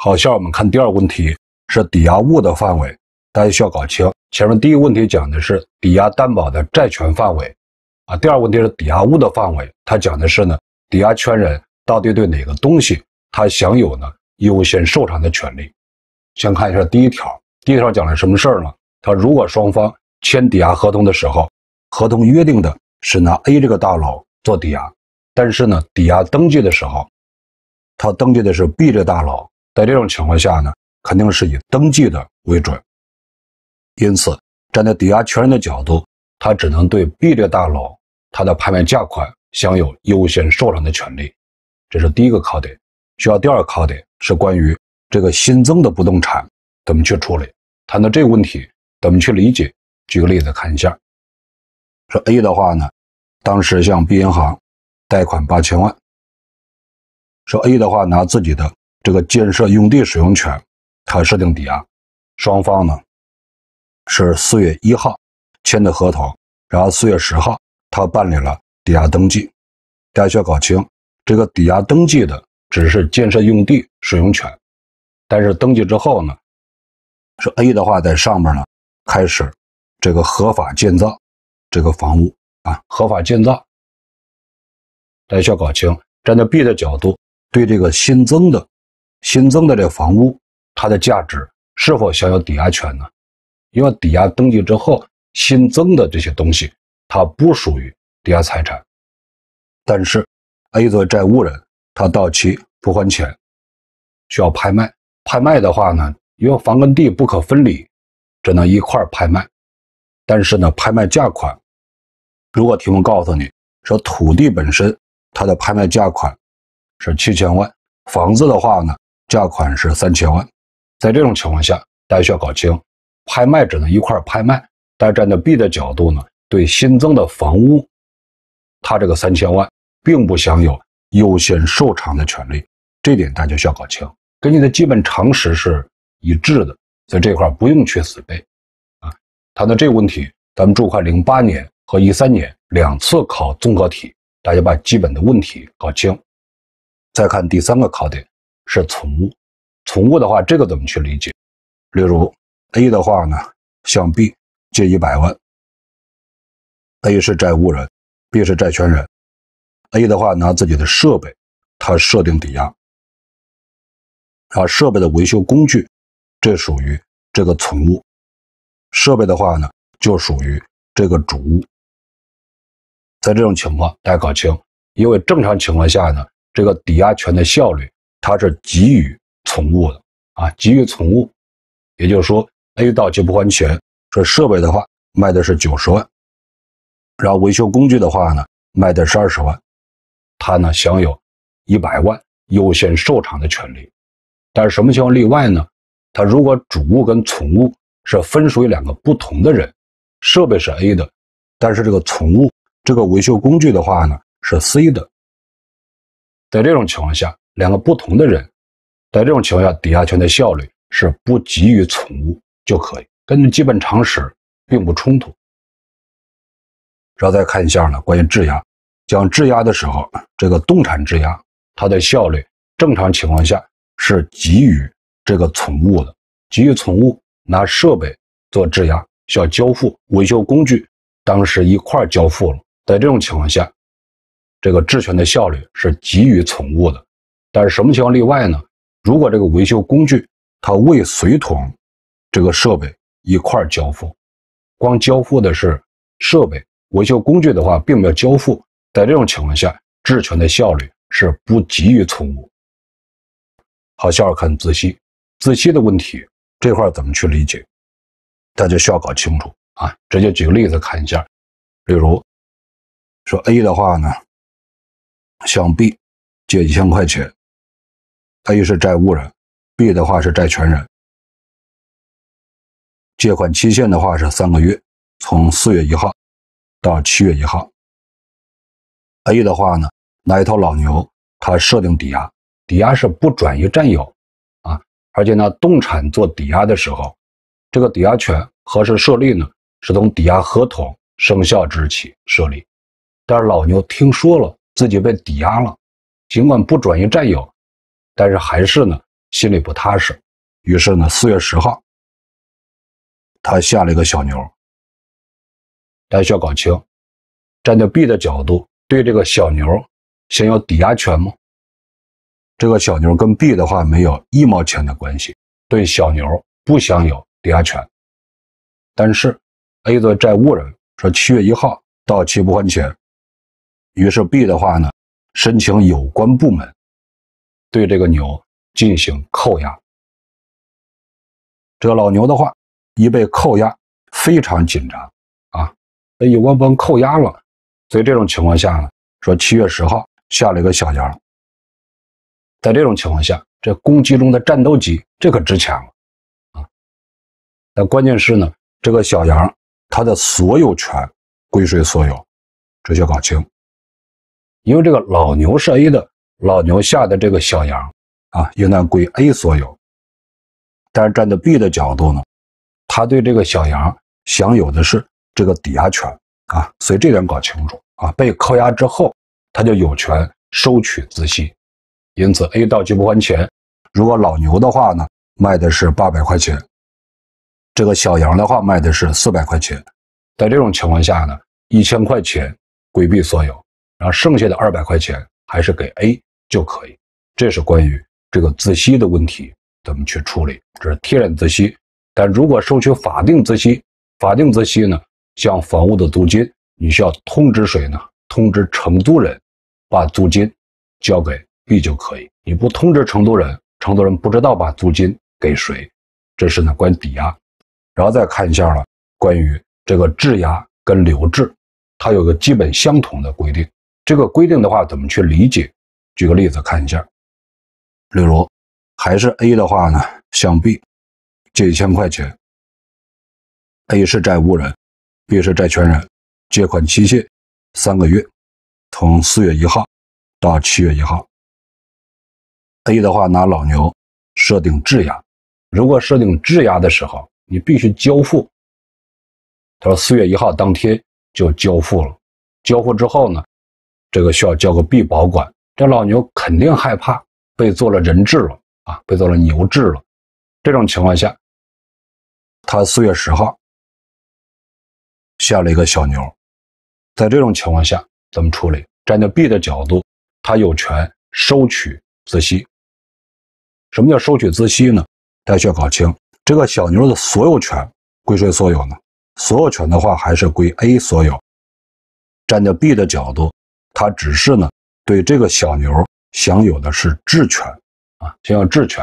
好，下面我们看第二个问题，是抵押物的范围，大家需要搞清。前面第一个问题讲的是抵押担保的债权范围，啊，第二个问题是抵押物的范围，它讲的是呢，抵押权人到底对哪个东西他享有呢优先受偿的权利。先看一下第一条，第一条讲了什么事儿呢？他如果双方签抵押合同的时候，合同约定的是拿 A 这个大楼做抵押，但是呢，抵押登记的时候，他登记的是 B 这个大楼。在这种情况下呢，肯定是以登记的为准。因此，站在抵押权人的角度，他只能对 B 这大楼它的拍卖价款享有优先受偿的权利。这是第一个考点。需要第二个考点是关于这个新增的不动产怎么去处理。谈到这个问题，怎么去理解？举个例子看一下。说 A 的话呢，当时向 B 银行贷款八千万。说 A 的话拿自己的。这个建设用地使用权，他设定抵押，双方呢是四月一号签的合同，然后四月十号他办理了抵押登记，大家需要搞清这个抵押登记的只是建设用地使用权，但是登记之后呢，是 A 的话在上面呢开始这个合法建造这个房屋啊合法建造，大家需要搞清站在 B 的角度对这个新增的。新增的这个房屋，它的价值是否享有抵押权呢？因为抵押登记之后，新增的这些东西它不属于抵押财产。但是，A 作为债务人，他到期不还钱，需要拍卖。拍卖的话呢，因为房跟地不可分离，只能一块拍卖。但是呢，拍卖价款，如果提供告诉你说土地本身它的拍卖价款是七千万，房子的话呢？价款是三千万，在这种情况下，大家需要搞清，拍卖只能一块拍卖。大家站在 B 的角度呢，对新增的房屋，他这个三千万并不享有优先受偿的权利，这点大家需要搞清，跟你的基本常识是一致的，在这块不用去死背，啊，谈到这个问题，咱们注会零八年和一三年两次考综合题，大家把基本的问题搞清，再看第三个考点。是从从物的话，这个怎么去理解？例如，A 的话呢，向 B 借一百万，A 是债务人，B 是债权人。A 的话拿自己的设备，他设定抵押，啊，设备的维修工具，这属于这个从物。设备的话呢，就属于这个主物。在这种情况，大家搞清，因为正常情况下呢，这个抵押权的效率。他是给予从物的啊，给予从物，也就是说 A 到期不还钱，这设备的话卖的是九十万，然后维修工具的话呢卖的是二十万，他呢享有一百万优先受偿的权利。但是什么情况例外呢？他如果主物跟从物是分属于两个不同的人，设备是 A 的，但是这个从物这个维修工具的话呢是 C 的，在这种情况下。两个不同的人，在这种情况下，抵押权的效率是不给予从物就可以，根据基本常识，并不冲突。然后再看一下呢，关于质押，讲质押的时候，这个动产质押，它的效率正常情况下是给予这个从物的，给予从物拿设备做质押需要交付维修工具，当时一块交付了，在这种情况下，这个质权的效率是给予从物的。但是什么情况例外呢？如果这个维修工具它未随同这个设备一块交付，光交付的是设备，维修工具的话并没有交付，在这种情况下，质权的效率是不急于从好，下面看仔细，仔细的问题这块怎么去理解？大家需要搞清楚啊。直接举个例子看一下，例如说 A 的话呢，向 B 借一千块钱。A 是债务人 b 的话是债权人。借款期限的话是三个月，从四月一号到七月一号。A 的话呢，那一头老牛，他设定抵押，抵押是不转移占有啊，而且呢，动产做抵押的时候，这个抵押权何时设立呢？是从抵押合同生效之日起设立。但是老牛听说了自己被抵押了，尽管不转移占有。但是还是呢，心里不踏实，于是呢，四月十号，他下了一个小牛。但需要搞清，站在 B 的角度，对这个小牛，享有抵押权吗？这个小牛跟 B 的话没有一毛钱的关系，对小牛不享有抵押权。但是 A 的债务人说七月一号到期不还钱，于是 B 的话呢，申请有关部门。对这个牛进行扣押，这个老牛的话一被扣押非常紧张啊，被有关部门扣押了，所以这种情况下呢，说七月十号下了一个小羊，在这种情况下，这攻击中的战斗机这可值钱了啊，但关键是呢，这个小羊它的所有权归谁所有，这要搞清，因为这个老牛是 A 的。老牛下的这个小羊，啊，应当归 A 所有。但是站在 B 的角度呢，他对这个小羊享有的是这个抵押权，啊，所以这点搞清楚啊。被扣押之后，他就有权收取孳息。因此，A 到期不还钱，如果老牛的话呢，卖的是八百块钱，这个小羊的话卖的是四百块钱，在这种情况下呢，一千块钱归 B 所有，然后剩下的二百块钱还是给 A。就可以，这是关于这个自息的问题怎么去处理，这是天然自息。但如果收取法定自息，法定自息呢？像房屋的租金，你需要通知谁呢？通知承租人，把租金交给 B 就可以。你不通知承租人，承租人不知道把租金给谁，这是呢关于抵押。然后再看一下了，关于这个质押跟留置，它有个基本相同的规定。这个规定的话，怎么去理解？举个例子看一下，例如还是 A 的话呢，向 B 借一千块钱。A 是债务人，B 是债权人，借款期限三个月，从四月一号到七月一号。A 的话拿老牛设定质押，如果设定质押的时候，你必须交付。他说四月一号当天就交付了，交付之后呢，这个需要交个 B 保管。这老牛肯定害怕被做了人质了啊，被做了牛质了。这种情况下，他四月十号下了一个小牛。在这种情况下，怎么处理？站在 B 的角度，他有权收取孳息。什么叫收取孳息呢？大家需要搞清，这个小牛的所有权归谁所有呢？所有权的话，还是归 A 所有。站在 B 的角度，他只是呢。对这个小牛享有的是质权，啊，享要质权，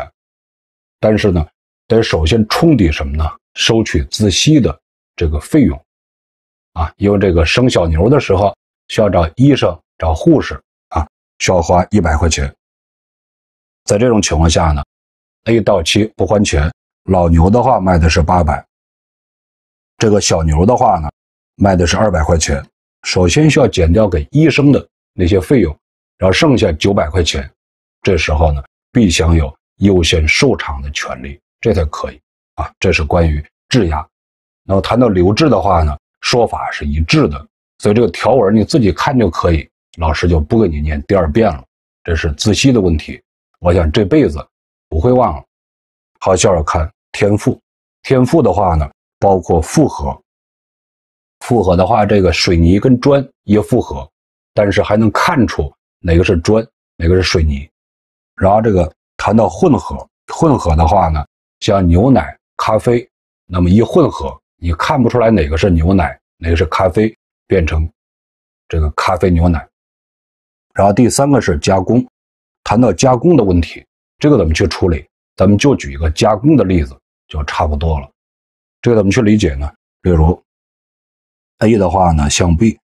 但是呢，得首先冲抵什么呢？收取自息的这个费用，啊，因为这个生小牛的时候需要找医生、找护士，啊，需要花一百块钱。在这种情况下呢，A 到期不还钱，老牛的话卖的是八百，这个小牛的话呢，卖的是二百块钱，首先需要减掉给医生的那些费用。然后剩下九百块钱，这时候呢，必享有优先受偿的权利，这才可以啊。这是关于质押。那么谈到留置的话呢，说法是一致的，所以这个条文你自己看就可以，老师就不给你念第二遍了。这是自息的问题，我想这辈子不会忘了。好，接着看天赋，天赋的话呢，包括复合。复合的话，这个水泥跟砖也复合，但是还能看出。哪个是砖，哪个是水泥？然后这个谈到混合，混合的话呢，像牛奶、咖啡，那么一混合，你看不出来哪个是牛奶，哪个是咖啡，变成这个咖啡牛奶。然后第三个是加工，谈到加工的问题，这个怎么去处理？咱们就举一个加工的例子就差不多了。这个怎么去理解呢？例如，A 的话呢向 B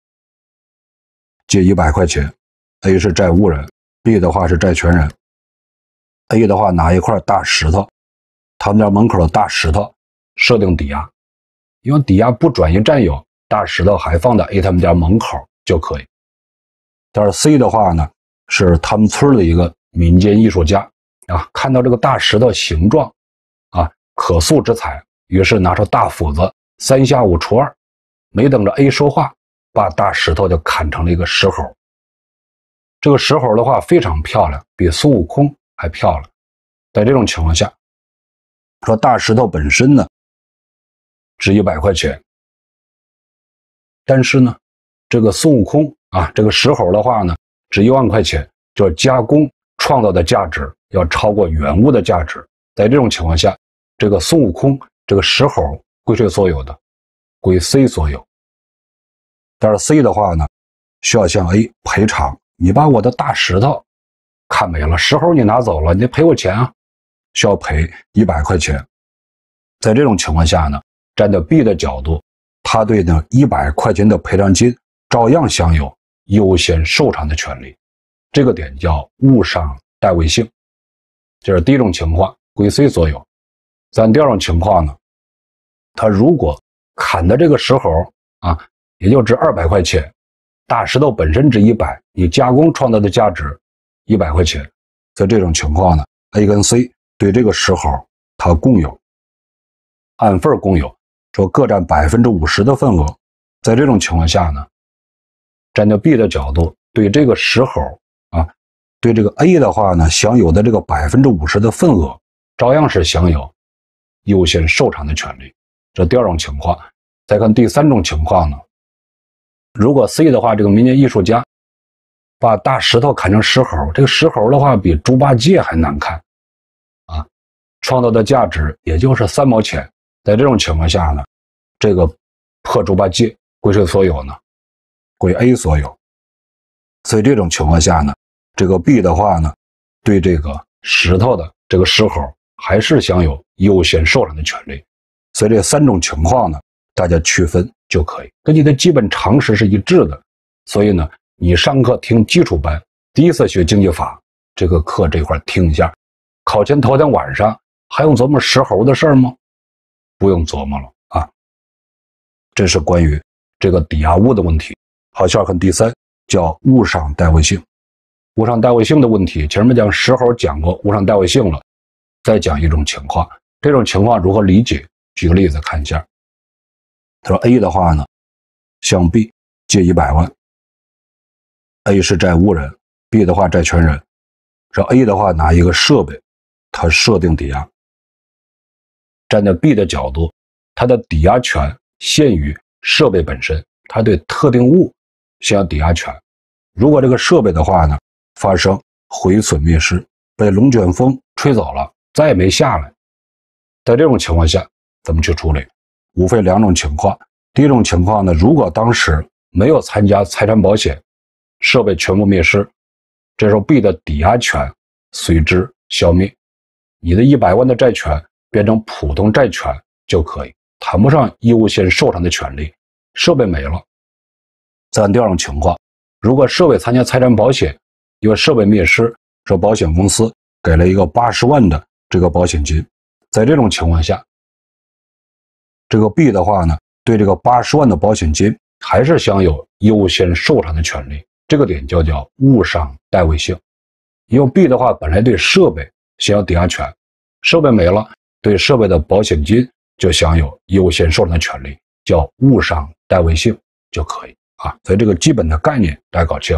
借一百块钱。A 是债务人，B 的话是债权人。A 的话拿一块大石头，他们家门口的大石头，设定抵押，因为抵押不转移占有，大石头还放在 A 他们家门口就可以。但是 C 的话呢，是他们村的一个民间艺术家啊，看到这个大石头形状啊，可塑之才，于是拿出大斧子，三下五除二，没等着 A 说话，把大石头就砍成了一个石猴。这个石猴的话非常漂亮，比孙悟空还漂亮。在这种情况下，说大石头本身呢值一百块钱，但是呢，这个孙悟空啊，这个石猴的话呢值一万块钱，就是加工创造的价值要超过原物的价值。在这种情况下，这个孙悟空这个石猴归谁所有的？归 C 所有。但是 C 的话呢，需要向 A 赔偿。你把我的大石头砍没了，石猴你拿走了，你得赔我钱啊，需要赔一百块钱。在这种情况下呢，站在 B 的角度，他对那一百块钱的赔偿金照样享有优先受偿的权利，这个点叫物上代位性，这是第一种情况归 C 所有。但第二种情况呢，他如果砍的这个石猴啊，也就值二百块钱。大石头本身值一百，你加工创造的价值一百块钱，在这种情况呢，A 跟 C 对这个石猴它共有，按份共有，说各占百分之五十的份额。在这种情况下呢，站在 B 的角度对这个石猴啊，对这个 A 的话呢，享有的这个百分之五十的份额，照样是享有优先受偿的权利。这第二种情况，再看第三种情况呢。如果 C 的话，这个民间艺术家把大石头砍成石猴，这个石猴的话比猪八戒还难看，啊，创造的价值也就是三毛钱。在这种情况下呢，这个破猪八戒归谁所有呢？归 A 所有。所以这种情况下呢，这个 B 的话呢，对这个石头的这个石猴还是享有优先受让的权利。所以这三种情况呢。大家区分就可以，跟你的基本常识是一致的，所以呢，你上课听基础班，第一次学经济法这个课这块听一下，考前头天晚上还用琢磨石猴的事儿吗？不用琢磨了啊。这是关于这个抵押物的问题。好，下看第三，叫物上代位性，物上代位性的问题，前面讲石猴讲过物上代位性了，再讲一种情况，这种情况如何理解？举个例子看一下。他说：“A 的话呢，向 B 借一百万。A 是债务人，B 的话债权人。说 A 的话拿一个设备，他设定抵押。站在 B 的角度，他的抵押权限于设备本身，他对特定物享有抵押权。如果这个设备的话呢，发生毁损灭失，被龙卷风吹走了，再也没下来，在这种情况下，怎么去处理？”无非两种情况，第一种情况呢，如果当时没有参加财产保险，设备全部灭失，这时候 B 的抵押权随之消灭，你的一百万的债权变成普通债权就可以，谈不上优先受偿的权利。设备没了。再看第二种情况，如果设备参加财产保险，因为设备灭失，说保险公司给了一个八十万的这个保险金，在这种情况下。这个 B 的话呢，对这个八十万的保险金还是享有优先受偿的权利，这个点就叫物上代位性。因为 B 的话，本来对设备享有抵押权，设备没了，对设备的保险金就享有优先受偿的权利，叫物上代位性就可以啊。所以这个基本的概念大家搞清。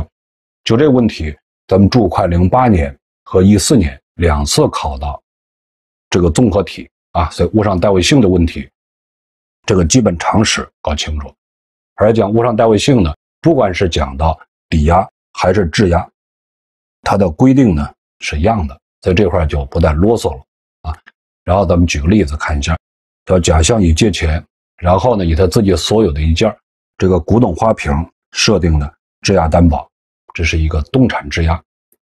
就这个问题，咱们注会零八年和一四年两次考到这个综合题啊，所以物上代位性的问题。这个基本常识搞清楚，而讲物上代位性呢，不管是讲到抵押还是质押，它的规定呢是一样的，在这块就不再啰嗦了啊。然后咱们举个例子看一下，叫甲向乙借钱，然后呢以他自己所有的一件这个古董花瓶设定的质押担保，这是一个动产质押。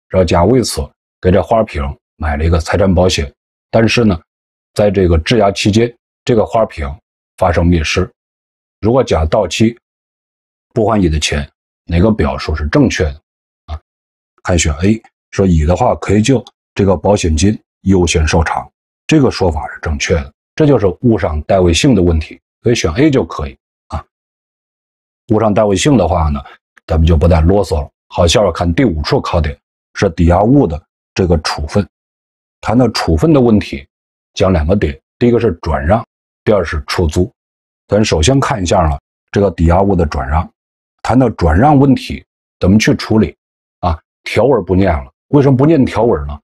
然后甲为此给这花瓶买了一个财产保险，但是呢，在这个质押期间，这个花瓶。发生灭失，如果甲到期不还乙的钱，哪个表述是正确的啊？看选 A，说乙的话可以就这个保险金优先受偿，这个说法是正确的。这就是物上代位性的问题，所以选 A 就可以啊。物上代位性的话呢，咱们就不再啰嗦了。好，下面看第五处考点是抵押物的这个处分。谈到处分的问题，讲两个点，第一个是转让。第二是出租，咱首先看一下呢这个抵押物的转让。谈到转让问题，怎么去处理啊？条文不念了，为什么不念条文呢？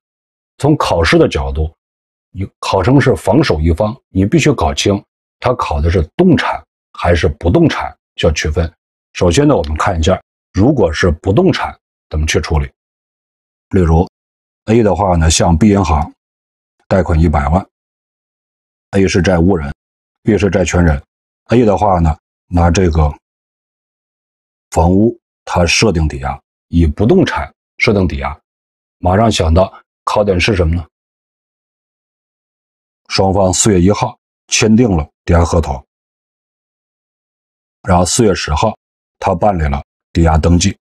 从考试的角度，你考生是防守一方，你必须搞清，他考的是动产还是不动产，需要区分。首先呢，我们看一下，如果是不动产，怎么去处理？例如，A 的话呢，向 B 银行贷款一百万，A 是债务人。B 是债权人，A 的话呢，拿这个房屋，他设定抵押，以不动产设定抵押，马上想到考点是什么呢？双方四月一号签订了抵押合同，然后四月十号他办理了抵押登记，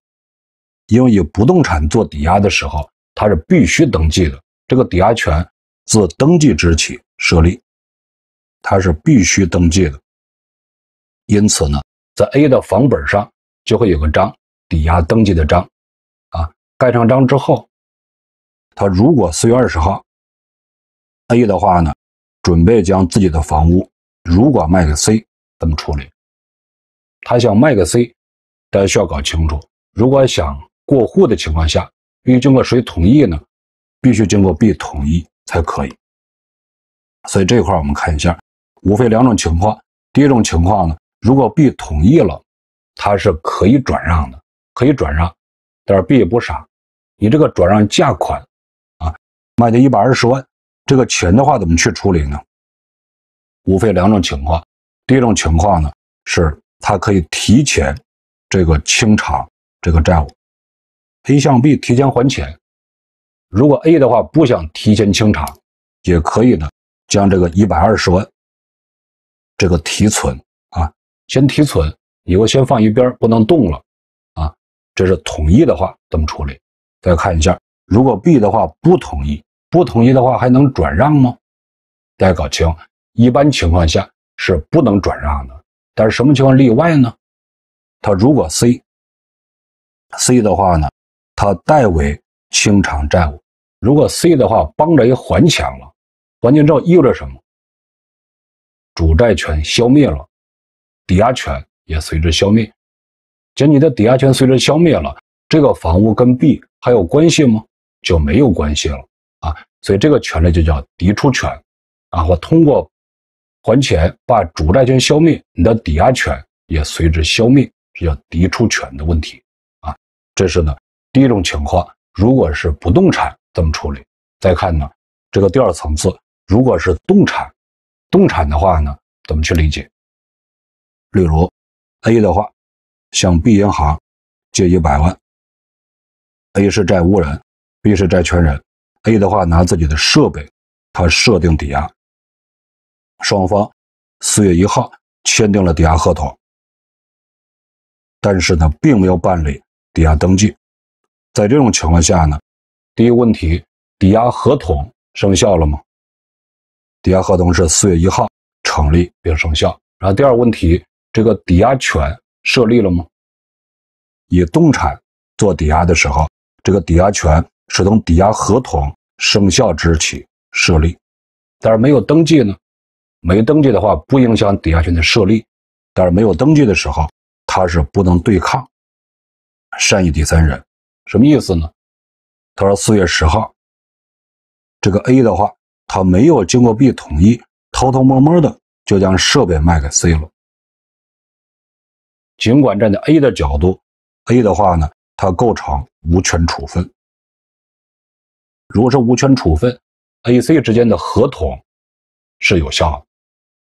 因为以不动产做抵押的时候，他是必须登记的，这个抵押权自登记之日起设立。他是必须登记的，因此呢，在 A 的房本上就会有个章，抵押登记的章，啊，盖上章之后，他如果四月二十号，A 的话呢，准备将自己的房屋如果卖给 C，怎么处理？他想卖给 C，大家需要搞清楚，如果想过户的情况下，必须经过谁同意呢？必须经过 B 同意才可以。所以这块我们看一下。无非两种情况，第一种情况呢，如果 B 同意了，他是可以转让的，可以转让，但是 B 也不傻，你这个转让价款啊，卖的一百二十万，这个钱的话怎么去处理呢？无非两种情况，第一种情况呢是他可以提前这个清偿这个债务，A 向 B 提前还钱，如果 A 的话不想提前清偿，也可以呢将这个一百二十万。这个提存啊，先提存，以后先放一边，不能动了啊。这是同意的话怎么处理？大家看一下，如果 B 的话不同意，不同意的话还能转让吗？大家搞清，一般情况下是不能转让的。但是什么情况例外呢？他如果 C，C 的话呢，他代为清偿债务。如果 C 的话帮着也还钱了，还钱之后意味着什么？主债权消灭了，抵押权也随之消灭。就你的抵押权随之消灭了，这个房屋跟 B 还有关系吗？就没有关系了啊。所以这个权利就叫抵出权啊。我通过还钱把主债权消灭，你的抵押权也随之消灭，这叫抵出权的问题啊。这是呢第一种情况。如果是不动产怎么处理？再看呢这个第二层次，如果是动产。动产的话呢，怎么去理解？例如，A 的话向 B 银行借一百万，A 是债务人，B 是债权人。A 的话拿自己的设备，他设定抵押。双方四月一号签订了抵押合同，但是呢，并没有办理抵押登记。在这种情况下呢，第一个问题，抵押合同生效了吗？抵押合同是四月一号成立并生效，然后第二个问题，这个抵押权设立了吗？以动产做抵押的时候，这个抵押权是从抵押合同生效之日起设立，但是没有登记呢？没登记的话，不影响抵押权的设立，但是没有登记的时候，它是不能对抗善意第三人，什么意思呢？他说四月十号，这个 A 的话。他没有经过 B 同意，偷偷摸摸的就将设备卖给 C 了。尽管站在 A 的角度，A 的话呢，它构成无权处分。如果是无权处分，A、C 之间的合同是有效的。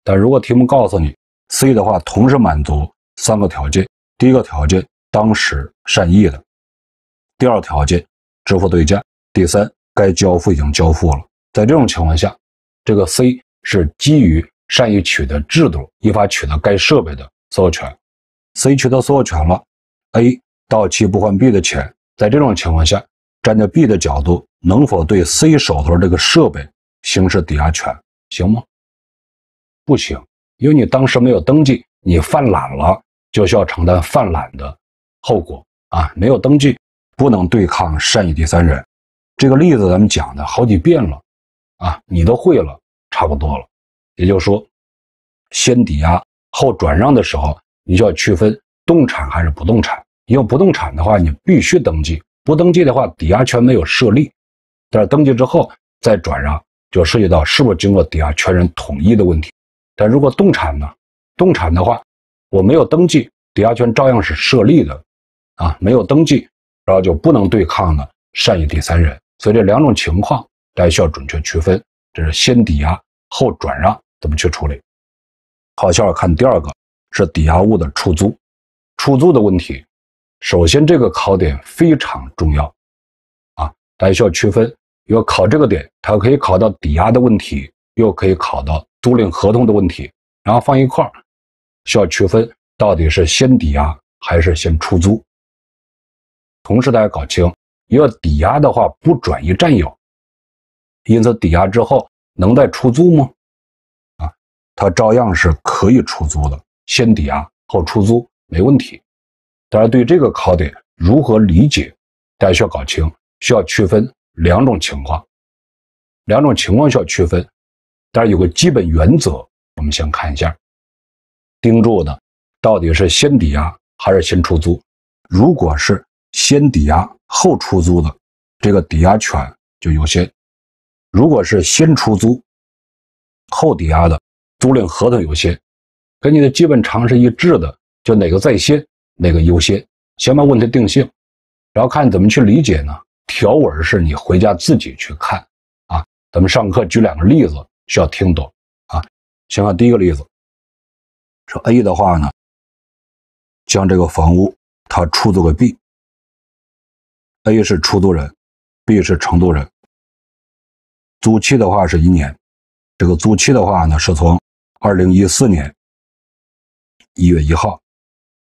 但如果题目告诉你 C 的话，同时满足三个条件：第一个条件，当时善意的；第二条件，支付对价；第三，该交付已经交付了。在这种情况下，这个 C 是基于善意取得制度依法取得该设备的所有权。C 取得所有权了，A 到期不还 B 的钱。在这种情况下，站在 B 的角度，能否对 C 手头这个设备行使抵押权？行吗？不行，因为你当时没有登记，你犯懒了，就需要承担犯懒的后果啊！没有登记，不能对抗善意第三人。这个例子咱们讲的好几遍了。啊，你都会了，差不多了。也就是说，先抵押后转让的时候，你就要区分动产还是不动产。因为不动产的话，你必须登记，不登记的话，抵押权没有设立。但是登记之后再转让，就涉及到是不是经过抵押权人同意的问题。但如果动产呢？动产的话，我没有登记，抵押权照样是设立的。啊，没有登记，然后就不能对抗呢善意第三人。所以这两种情况。大家需要准确区分，这是先抵押后转让怎么去处理？好，下要看第二个是抵押物的出租，出租的问题。首先，这个考点非常重要啊，大家需要区分。要考这个点，它可以考到抵押的问题，又可以考到租赁合同的问题，然后放一块儿，需要区分到底是先抵押还是先出租。同时，大家搞清，要抵押的话不转移占有。因此，抵押之后能再出租吗？啊，它照样是可以出租的。先抵押后出租没问题。当然，对这个考点如何理解，大家需要搞清，需要区分两种情况。两种情况需要区分，但是有个基本原则，我们先看一下：盯住的到底是先抵押还是先出租？如果是先抵押后出租的，这个抵押权就有些。如果是先出租后抵押的租赁合同优先，跟你的基本常识一致的，就哪个在先，哪个优先，先把问题定性，然后看怎么去理解呢？条文是你回家自己去看啊，咱们上课举两个例子需要听懂啊。先看第一个例子，说 A 的话呢，将这个房屋他出租给 B，A 是出租人，B 是承租人。租期的话是一年，这个租期的话呢是从二零一四年一月一号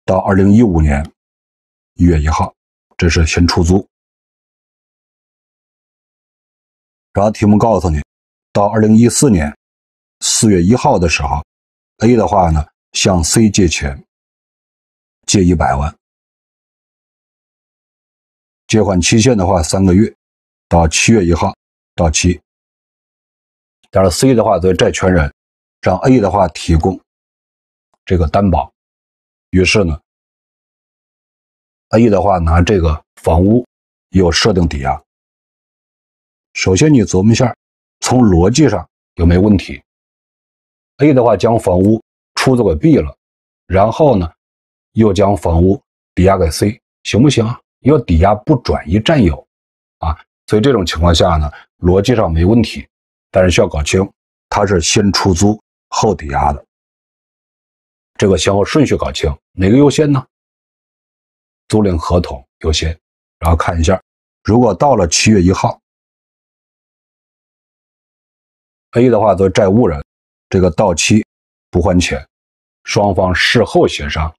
到二零一五年一月一号，这是新出租。然后题目告诉你，到二零一四年四月一号的时候，A 的话呢向 C 借钱，借一百万，借款期限的话三个月，到七月一号到期。但是 C 的话作为债权人，让 A 的话提供这个担保，于是呢，A 的话拿这个房屋又设定抵押。首先你琢磨一下，从逻辑上有没有问题？A 的话将房屋出租给 B 了，然后呢，又将房屋抵押给 C，行不行？要抵押不转移占有啊，所以这种情况下呢，逻辑上没问题。但是需要搞清，他是先出租后抵押的，这个先后顺序搞清，哪个优先呢？租赁合同优先，然后看一下，如果到了七月一号，A 的话则债务人这个到期不还钱，双方事后协商，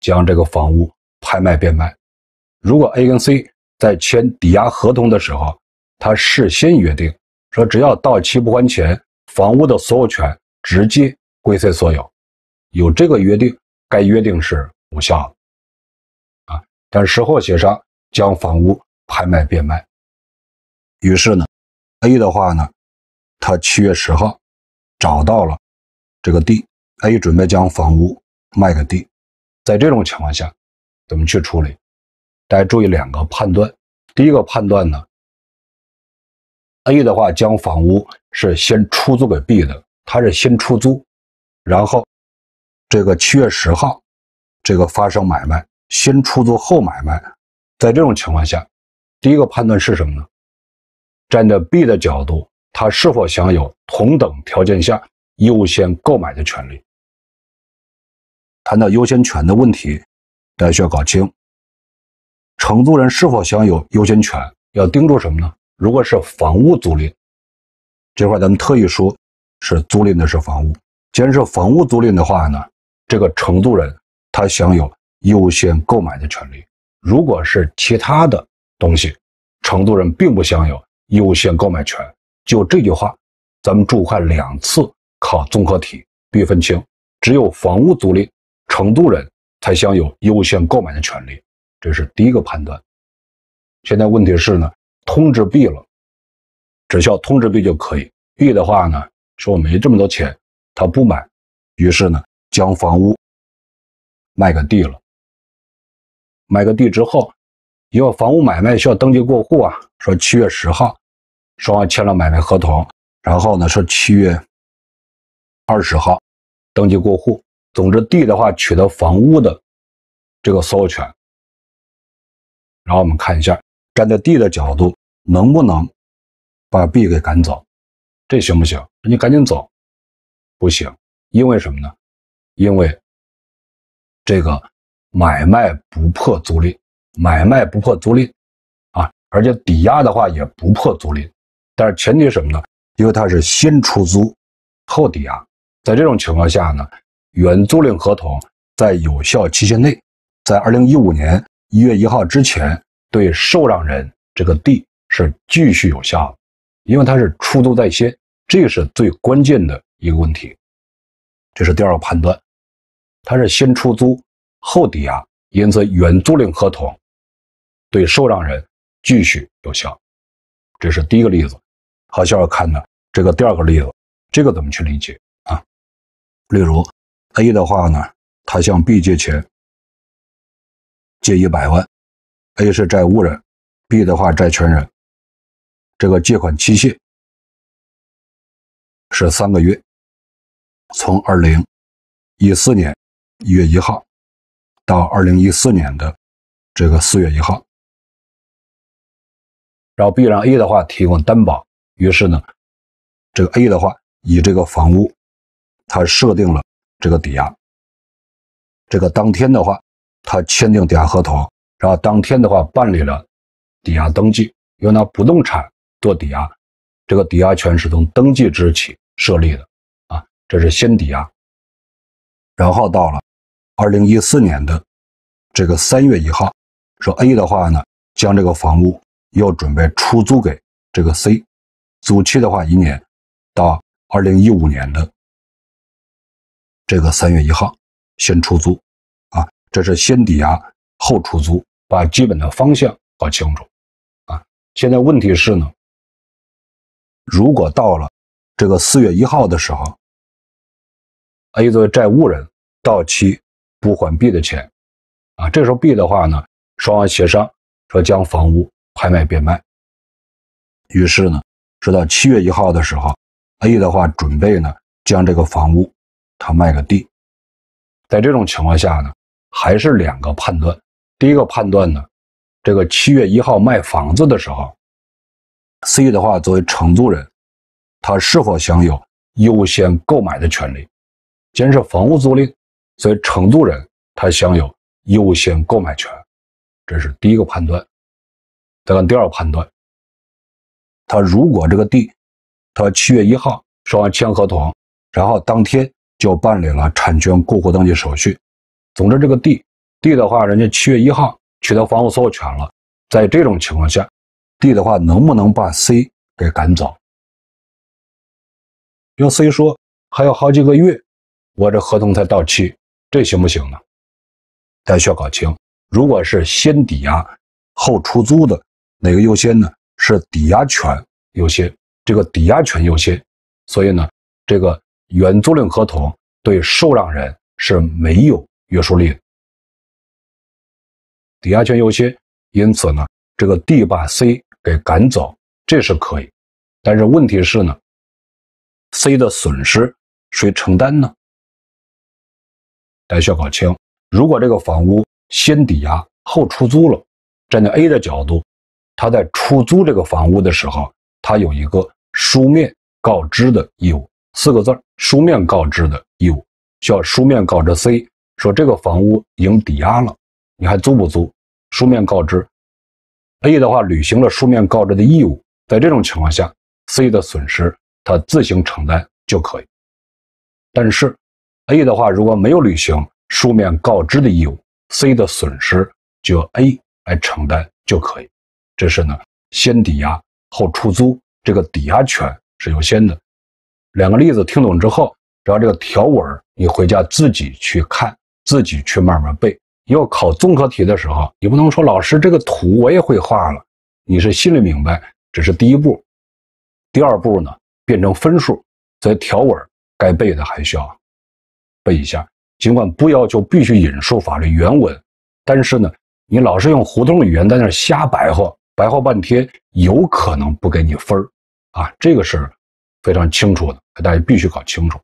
将这个房屋拍卖变卖。如果 A 跟 C 在签抵押合同的时候，他事先约定。说只要到期不还钱，房屋的所有权直接归谁所有？有这个约定，该约定是无效的，啊。但事后协商将房屋拍卖变卖。于是呢，A 的话呢，他七月十号找到了这个 D，A 准备将房屋卖给 D。在这种情况下，怎么去处理？大家注意两个判断，第一个判断呢？A 的话，将房屋是先出租给 B 的，他是先出租，然后这个七月十号，这个发生买卖，先出租后买卖，在这种情况下，第一个判断是什么呢？站在 B 的角度，他是否享有同等条件下优先购买的权利？谈到优先权的问题，大家需要搞清承租人是否享有优先权，要盯住什么呢？如果是房屋租赁这块，咱们特意说，是租赁的是房屋。既然是房屋租赁的话呢，这个承租人他享有优先购买的权利。如果是其他的东西，承租人并不享有优先购买权。就这句话，咱们注会两次考综合体，必须分清，只有房屋租赁承租人才享有优先购买的权利，这是第一个判断。现在问题是呢？通知 B 了，只需要通知 B 就可以。B 的话呢，说我没这么多钱，他不买，于是呢将房屋卖给 D 了。卖个地之后，因为房屋买卖需要登记过户啊。说七月十号，双方签了买卖合同，然后呢说七月二十号登记过户。总之，D 的话取得房屋的这个所有权。然后我们看一下。站在地的角度，能不能把 B 给赶走？这行不行？你赶紧走，不行。因为什么呢？因为这个买卖不破租赁，买卖不破租赁啊，而且抵押的话也不破租赁。但是前提什么呢？因为他是先出租后抵押，在这种情况下呢，原租赁合同在有效期限内，在二零一五年一月一号之前。对受让人这个地是继续有效，因为他是出租在先，这是最关键的一个问题。这是第二个判断，他是先出租后抵押，因此原租赁合同对受让人继续有效。这是第一个例子，好，下着看呢这个第二个例子，这个怎么去理解啊？例如 A 的话呢，他向 B 借钱，借一百万。A 是债务人，B 的话债权人。这个借款期限是三个月，从二零一四年一月一号到二零一四年的这个四月一号。然后 B 让 A 的话提供担保，于是呢，这个 A 的话以这个房屋，他设定了这个抵押。这个当天的话，他签订抵押合同。然后当天的话办理了抵押登记，又拿不动产做抵押，这个抵押权是从登记之日起设立的啊，这是先抵押。然后到了二零一四年的这个三月一号，说 A 的话呢，将这个房屋要准备出租给这个 C，租期的话一年，到二零一五年的这个三月一号先出租啊，这是先抵押后出租。把基本的方向搞清楚，啊，现在问题是呢，如果到了这个四月一号的时候，A 作为债务人到期不还 B 的钱，啊，这时候 B 的话呢，双方协商说将房屋拍卖变卖，于是呢，说到七月一号的时候，A 的话准备呢将这个房屋他卖个 D，在这种情况下呢，还是两个判断。第一个判断呢，这个七月一号卖房子的时候，C 的话作为承租人，他是否享有优先购买的权利？然是房屋租赁，所以承租人他享有优先购买权，这是第一个判断。再看第二个判断，他如果这个地，他七月一号说完签合同，然后当天就办理了产权过户登记手续，总之这个地。D 的话，人家七月一号取得房屋所有权了，在这种情况下，D 的话能不能把 C 给赶走？用 C 说还有好几个月，我这合同才到期，这行不行呢？大家需要搞清，如果是先抵押后出租的，哪个优先呢？是抵押权优先，这个抵押权优先，所以呢，这个原租赁合同对受让人是没有约束力的。抵押权优先，因此呢，这个 D 把 C 给赶走，这是可以。但是问题是呢，C 的损失谁承担呢？大家需要搞清。如果这个房屋先抵押后出租了，站在 A 的角度，他在出租这个房屋的时候，他有一个书面告知的义务，四个字书面告知的义务，需要书面告知 C，说这个房屋已经抵押了。你还租不租？书面告知，A 的话履行了书面告知的义务，在这种情况下，C 的损失他自行承担就可以。但是，A 的话如果没有履行书面告知的义务，C 的损失就 A 来承担就可以。这是呢，先抵押后出租，这个抵押权是优先的。两个例子听懂之后，然后这个条文你回家自己去看，自己去慢慢背。要考综合题的时候，你不能说老师这个图我也会画了。你是心里明白，这是第一步。第二步呢，变成分数，在条文该背的还需要背一下。尽管不要求必须引述法律原文，但是呢，你老是用胡同语言在那瞎白话，白话半天，有可能不给你分儿啊。这个是非常清楚的，大家必须搞清楚。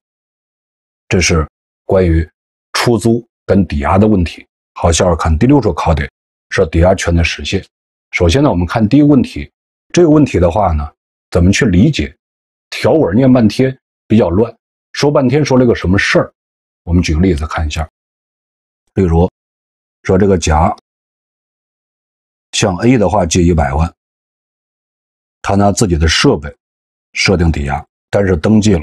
这是关于出租跟抵押的问题。好，下面看第六个考点，是抵押权的实现。首先呢，我们看第一个问题，这个问题的话呢，怎么去理解？条文念半天比较乱，说半天说了个什么事儿？我们举个例子看一下。例如，说这个甲向 A 的话借一百万，他拿自己的设备设定抵押，但是登记了，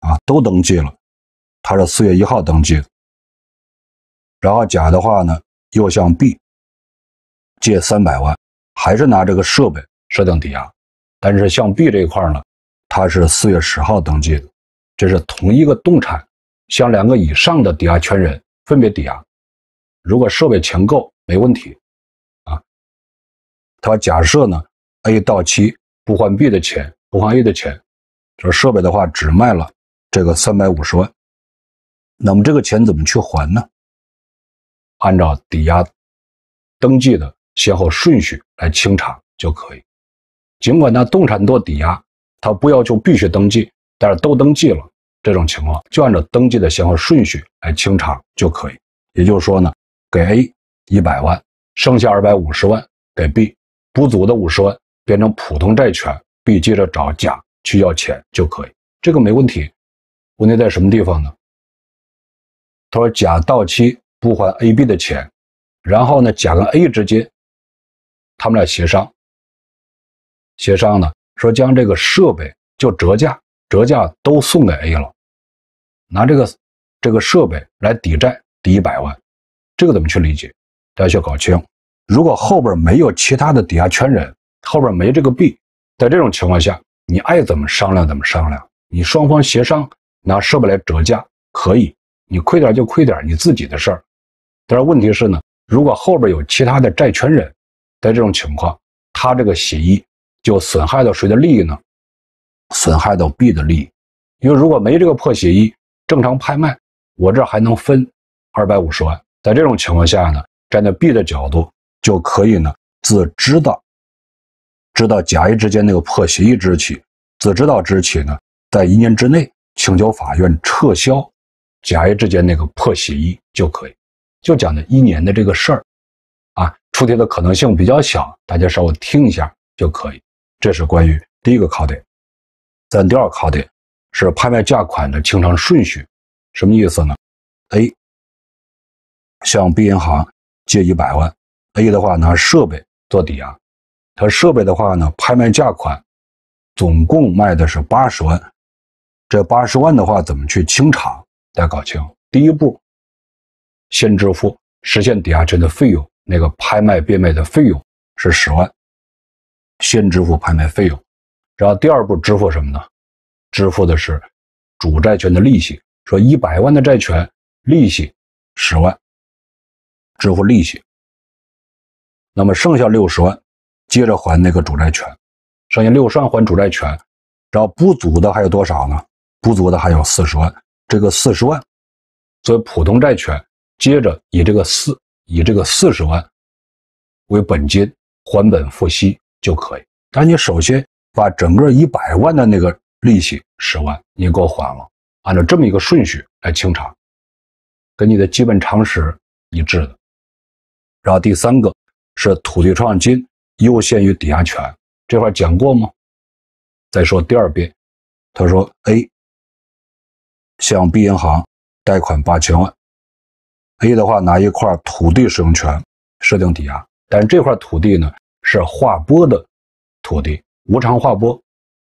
啊，都登记了，他是四月一号登记的。然后甲的话呢，又向 B 借三百万，还是拿这个设备设定抵押，但是向 B 这一块呢，他是四月十号登记的，这是同一个动产向两个以上的抵押权人分别抵押。如果设备钱够没问题啊，他假设呢，A 到期不还 B 的钱，不还 A 的钱，说设备的话只卖了这个三百五十万，那么这个钱怎么去还呢？按照抵押登记的先后顺序来清偿就可以。尽管他动产做抵押，他不要求必须登记，但是都登记了，这种情况就按照登记的先后顺序来清偿就可以。也就是说呢，给 A 一百万，剩下二百五十万给 B，不足的五十万变成普通债权，B 接着找甲去要钱就可以，这个没问题。问题在什么地方呢？他说甲到期。不还 A、B 的钱，然后呢，甲跟 A 之间，他们俩协商，协商呢说将这个设备就折价，折价都送给 A 了，拿这个这个设备来抵债，抵一百万，这个怎么去理解？大家需要搞清。如果后边没有其他的抵押权人，后边没这个 B，在这种情况下，你爱怎么商量怎么商量，你双方协商拿设备来折价可以，你亏点就亏点，你自己的事儿。但是问题是呢，如果后边有其他的债权人，在这种情况，他这个协议就损害到谁的利益呢？损害到 B 的利益。因为如果没这个破协议，正常拍卖，我这还能分二百五十万。在这种情况下呢，站在 B 的角度，就可以呢自知道，知道甲乙之间那个破协议之日起，自知道之日起呢，在一年之内请求法院撤销甲乙之间那个破协议就可以。就讲的一年的这个事儿，啊，出题的可能性比较小，大家稍微听一下就可以。这是关于第一个考点。咱第二个考点是拍卖价款的清偿顺序，什么意思呢？A 向 B 银行借一百万，A 的话拿设备做抵押，他设备的话呢，拍卖价款总共卖的是八十万，这八十万的话怎么去清偿？大家搞清。第一步。先支付实现抵押权的费用，那个拍卖变卖的费用是十万，先支付拍卖费用，然后第二步支付什么呢？支付的是主债权的利息，说一百万的债权利息十万，支付利息，那么剩下六十万接着还那个主债权，剩下六十万还主债权，然后不足的还有多少呢？不足的还有四十万，这个四十万作为普通债权。接着以这个四以这个四十万为本金还本付息就可以，但你首先把整个一百万的那个利息十万你给我还了，按照这么一个顺序来清偿，跟你的基本常识一致的。然后第三个是土地出让金优先于抵押权这块讲过吗？再说第二遍，他说 A 向 B 银行贷款八千万。A 的话拿一块土地使用权设定抵押，但是这块土地呢是划拨的土地，无偿划拨。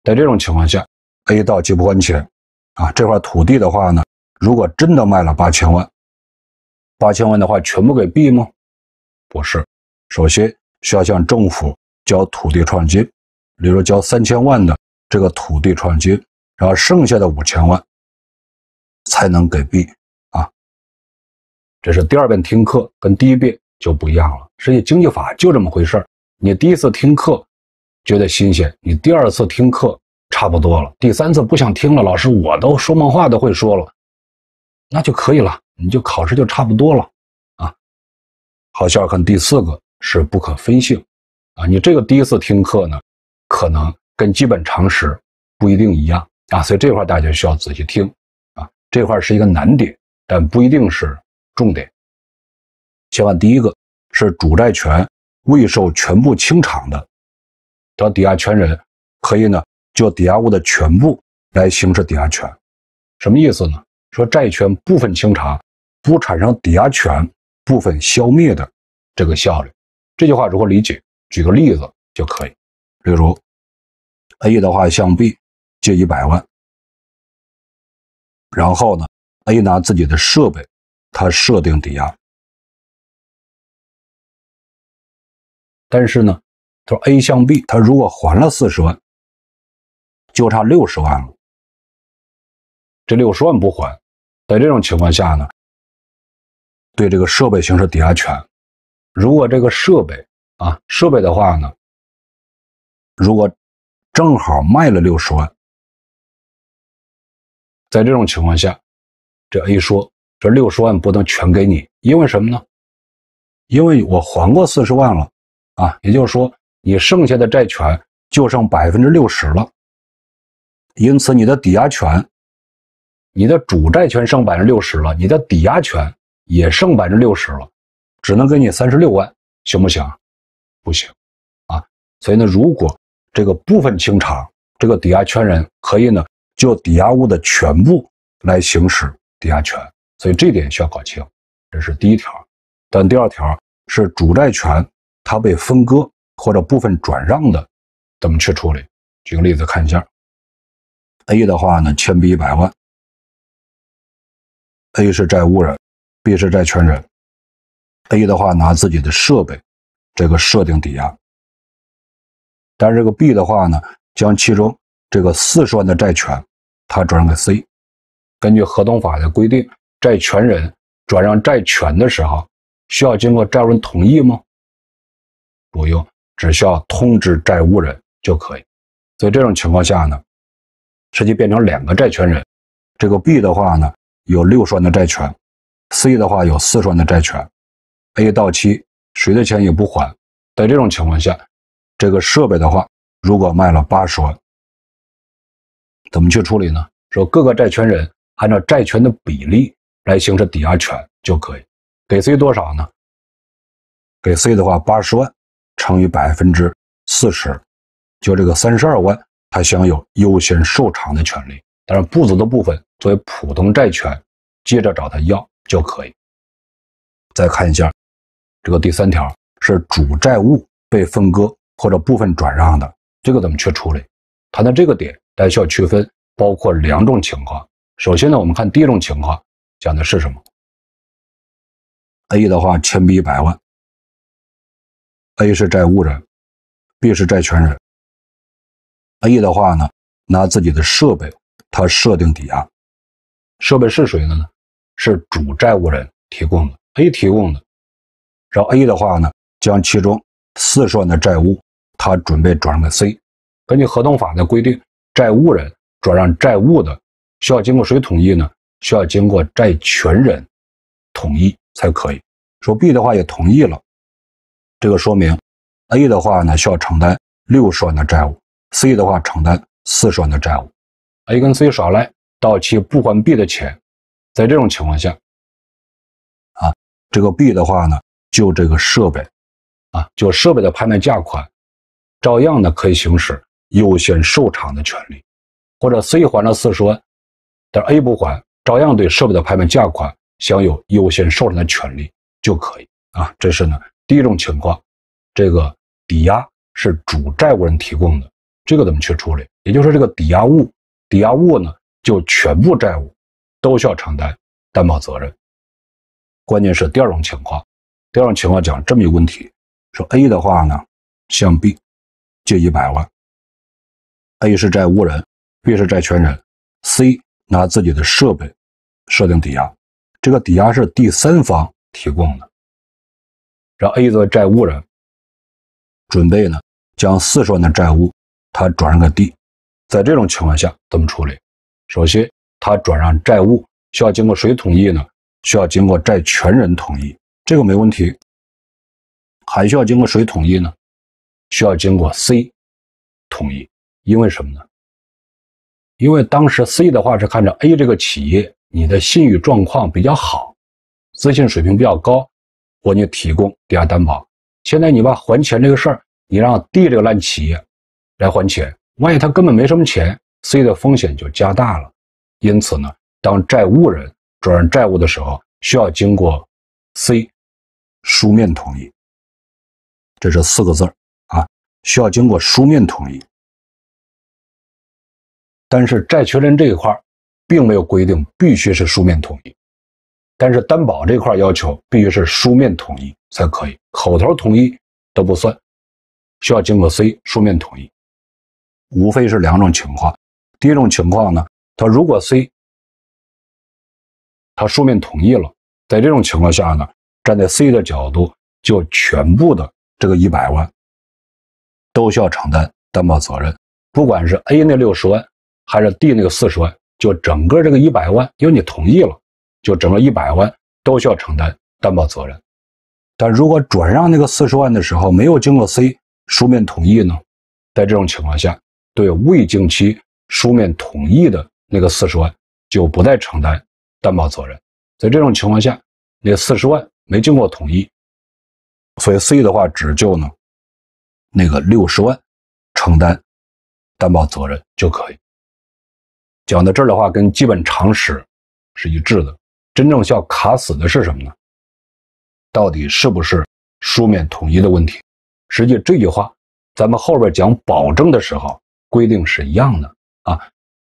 在这种情况下，A 到期不还钱，啊，这块土地的话呢，如果真的卖了八千万，八千万的话全部给 B 吗？不是，首先需要向政府交土地出让金，比如说交三千万的这个土地出让金，然后剩下的五千万才能给 B。这是第二遍听课跟第一遍就不一样了。实际经济法就这么回事儿，你第一次听课觉得新鲜，你第二次听课差不多了，第三次不想听了。老师，我都说梦话都会说了，那就可以了。你就考试就差不多了，啊。好，下面看第四个是不可分性，啊，你这个第一次听课呢，可能跟基本常识不一定一样啊，所以这块大家需要仔细听，啊，这块是一个难点，但不一定是。重点，千万第一个是主债权未受全部清偿的，的抵押权人可以呢，就抵押物的全部来行使抵押权，什么意思呢？说债权部分清偿，不产生抵押权部分消灭的这个效率。这句话如何理解？举个例子就可以，例如 A 的话向 B 借一百万，然后呢，A 拿自己的设备。他设定抵押，但是呢，他说 A 向 B，他如果还了四十万，就差六十万了。这六十万不还，在这种情况下呢，对这个设备行使抵押权，如果这个设备啊设备的话呢，如果正好卖了六十万，在这种情况下，这 A 说。这六十万不能全给你，因为什么呢？因为我还过四十万了，啊，也就是说你剩下的债权就剩百分之六十了。因此，你的抵押权，你的主债权剩百分之六十了，你的抵押权也剩百分之六十了，只能给你三十六万，行不行？不行，啊，所以呢，如果这个部分清偿，这个抵押权人可以呢，就抵押物的全部来行使抵押权。所以这点需要搞清，这是第一条。但第二条是主债权它被分割或者部分转让的，怎么去处理？举个例子看一下。A 的话呢，欠 B 一百万。A 是债务人，B 是债权人。A 的话拿自己的设备，这个设定抵押。但是这个 B 的话呢，将其中这个四十万的债权，他转让给 C。根据合同法的规定。债权人转让债权的时候，需要经过债务人同意吗？不用，只需要通知债务人就可以。所以这种情况下呢，实际变成两个债权人。这个 B 的话呢，有六万的债权；C 的话有四万的债权。A 到期谁的钱也不还。在这种情况下，这个设备的话，如果卖了八十万，怎么去处理呢？说各个债权人按照债权的比例。来行使抵押权就可以，给 C 多少呢？给 C 的话，八十万乘以百分之四十，就这个三十二万，他享有优先受偿的权利。当然不足的部分作为普通债权，接着找他要就可以。再看一下这个第三条，是主债务被分割或者部分转让的，这个怎么去处理？谈到这个点，大家需要区分，包括两种情况。首先呢，我们看第一种情况。讲的是什么？A 的话，欠 B 一百万。A 是债务人，B 是债权人。A 的话呢，拿自己的设备，他设定抵押。设备是谁的呢？是主债务人提供的 A 提供的。然后 A 的话呢，将其中四十万的债务，他准备转让给 C。根据合同法的规定，债务人转让债务的，需要经过谁同意呢？需要经过债权人同意才可以。说 B 的话也同意了，这个说明 A 的话呢需要承担六十万的债务，C 的话承担四十万的债务。A 跟 C 耍赖到期不还 B 的钱，在这种情况下，啊，这个 B 的话呢就这个设备，啊，就设备的拍卖价款，照样呢可以行使优先受偿的权利。或者 C 还了四十万，但 A 不还。照样对设备的拍卖价款享有优先受偿的权利就可以啊！这是呢第一种情况，这个抵押是主债务人提供的，这个怎么去处理？也就是说，这个抵押物，抵押物呢就全部债务都需要承担担保责任。关键是第二种情况，第二种情况讲这么一个问题：说 A 的话呢向 B 借一百万，A 是债务人，B 是债权人，C。拿自己的设备设定抵押，这个抵押是第三方提供的。让 A 作为债务人，准备呢将四十万的债务，他转让给 D。在这种情况下，怎么处理？首先，他转让债务需要经过谁同意呢？需要经过债权人同意，这个没问题。还需要经过谁同意呢？需要经过 C 同意，因为什么呢？因为当时 C 的话是看着 A 这个企业你的信誉状况比较好，资信水平比较高，给你提供抵押担保。现在你把还钱这个事儿，你让 D 这个烂企业来还钱，万一他根本没什么钱，C 的风险就加大了。因此呢，当债务人转让债务的时候，需要经过 C 书面同意。这是四个字儿啊，需要经过书面同意。但是债权人这一块，并没有规定必须是书面同意，但是担保这块要求必须是书面同意才可以，口头同意都不算，需要经过 C 书面同意。无非是两种情况，第一种情况呢，他如果 C 他书面同意了，在这种情况下呢，站在 C 的角度就全部的这个一百万都需要承担担保责任，不管是 A 那六十万。还是递那个四十万，就整个这个一百万，因为你同意了，就整个一百万都需要承担担保责任。但如果转让那个四十万的时候没有经过 C 书面同意呢？在这种情况下，对未经其书面同意的那个四十万就不再承担担保责任。在这种情况下，那四十万没经过同意，所以 C 的话只就呢那个六十万承担担保责任就可以。讲到这儿的话，跟基本常识是一致的。真正需要卡死的是什么呢？到底是不是书面统一的问题？实际这句话，咱们后边讲保证的时候规定是一样的啊。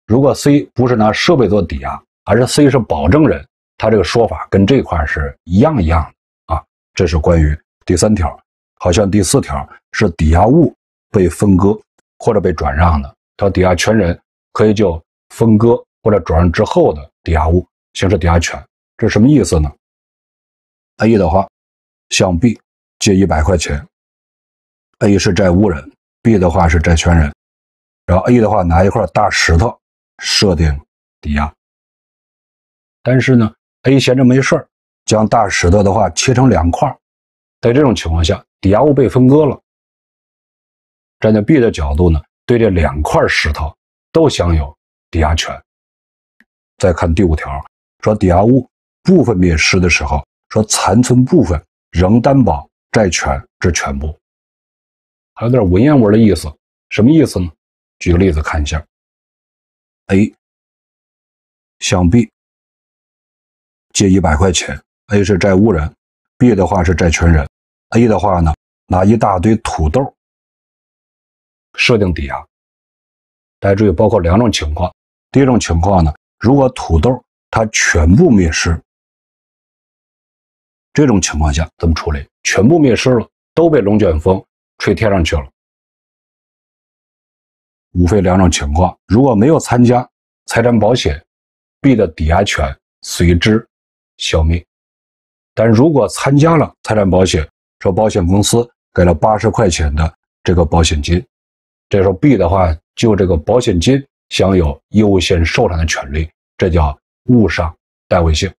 如果 C 不是拿设备做抵押，而是 C 是保证人，他这个说法跟这块是一样一样的啊。这是关于第三条，好像第四条是抵押物被分割或者被转让的，他抵押权人可以就。分割或者转让之后的抵押物行使抵押权，这是什么意思呢？A 的话向 B 借一百块钱，A 是债务人，B 的话是债权人，然后 A 的话拿一块大石头设定抵押，但是呢，A 闲着没事将大石头的话切成两块，在这种情况下，抵押物被分割了。站在 B 的角度呢，对这两块石头都享有。抵押权。再看第五条，说抵押物部分灭失的时候，说残存部分仍担保债权之全部，还有点文言文的意思。什么意思呢？举个例子看一下。A 向 B 借一百块钱，A 是债务人，B 的话是债权人。A 的话呢，拿一大堆土豆设定抵押。大家注意，包括两种情况。第一种情况呢，如果土豆它全部灭失，这种情况下怎么处理？全部灭失了，都被龙卷风吹天上去了，无非两种情况：如果没有参加财产保险，B 的抵押权随之消灭；但如果参加了财产保险，说保险公司给了八十块钱的这个保险金，这时候 B 的话就这个保险金。享有优先受偿的权利，这叫物上代位性。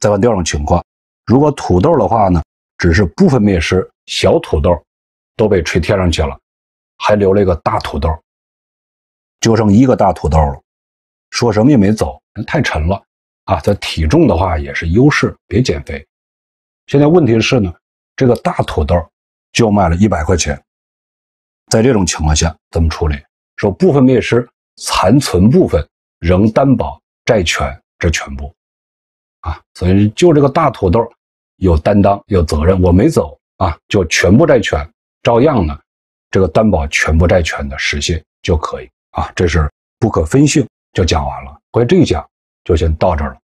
再看第二种情况，如果土豆的话呢，只是部分灭失，小土豆都被吹天上去了，还留了一个大土豆，就剩一个大土豆了，说什么也没走，太沉了啊！在体重的话也是优势，别减肥。现在问题是呢，这个大土豆就卖了一百块钱，在这种情况下怎么处理？说部分灭失，残存部分仍担保债权之全部，啊，所以就这个大土豆有担当有责任，我没走啊，就全部债权照样呢，这个担保全部债权的实现就可以啊，这是不可分性就讲完了，所以这一讲就先到这儿了。